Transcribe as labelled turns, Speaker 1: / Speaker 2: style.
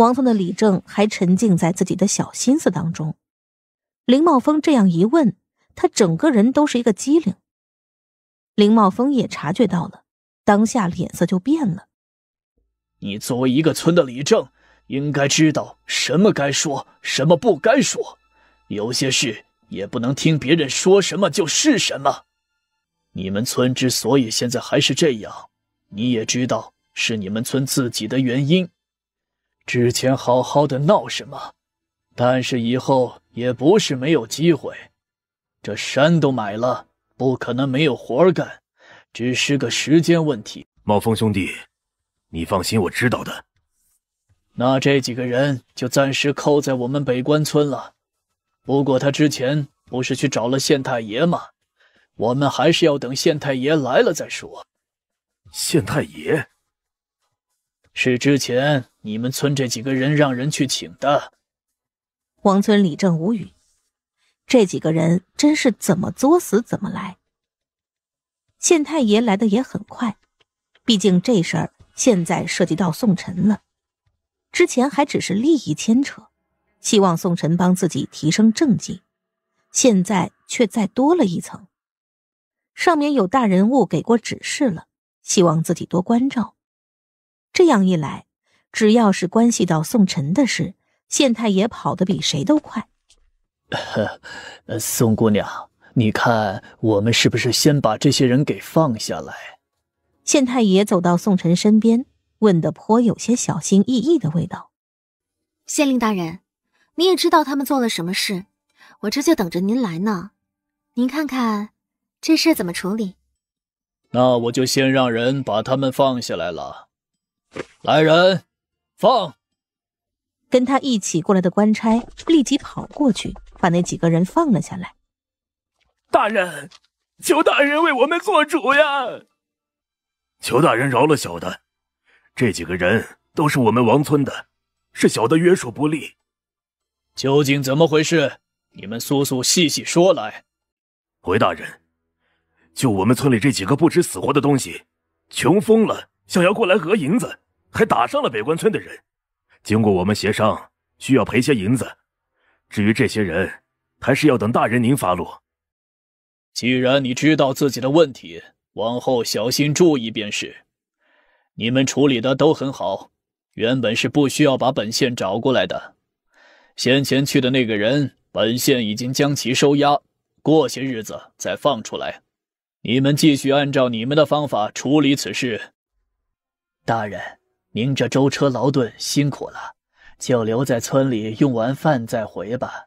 Speaker 1: 王峰的李正还沉浸在自己的小心思当中，林茂峰这样一问，他整个人都是一个机灵。林茂峰也察觉到了，当下脸色就变了。
Speaker 2: 你作为一个村的李正，应该知道什么该说，什么不该说。有些事也不能听别人说什么就是什么。你们村之所以现在还是这样，你也知道，是你们村自己的原因。之前好好的闹什么？但是以后也不是没有机会。这山都买了，不可能没有活干，只是个时间问题。茂峰兄弟，你放心，我知道的。那这几个人就暂时扣在我们北关村了。不过他之前不是去找了县太爷吗？我们还是要等县太爷来了再说。县太爷。是之前你们村这几个人让人去请的。
Speaker 1: 王村李正无语，这几个人真是怎么作死怎么来。县太爷来的也很快，毕竟这事儿现在涉及到宋晨了。之前还只是利益牵扯，希望宋晨帮自己提升政绩，现在却再多了一层，上面有大人物给过指示了，希望自己多关照。这样一来，只要是关系到宋晨的事，县太爷跑得比谁都快。
Speaker 2: 宋姑娘，你看我们是不是先把这些人给放下来？
Speaker 1: 县太爷走到宋晨身边，问得颇有些小心翼翼的味道。县令大人，你也知道他们做了什么事，我这就等着您来呢。您看看这事怎么处理？
Speaker 2: 那我就先让人把他们放下来了。来人，放！
Speaker 1: 跟他一起过来的官差立即跑过去，把那几个人放
Speaker 3: 了下来。大人，求大人为我们做主呀！求大人饶了小的，这几个人都是我们王村的，
Speaker 2: 是小的约束不力。究竟怎么回事？你们速速细细说来。回大人，
Speaker 3: 就我们村里这几个不知死活的东西，穷疯了。想要过来讹银子，还打伤了北关村的人。经过我们协商，需要赔些银子。至于这些人，还是要等
Speaker 2: 大人您发落。既然你知道自己的问题，往后小心注意便是。你们处理的都很好，原本是不需要把本县找过来的。先前去的那个人，本县已经将其收押，过些日子再放出来。你们继续按照你们的方法处理此事。大人，您这舟车劳顿，辛苦了，就留在村里用完饭再回吧。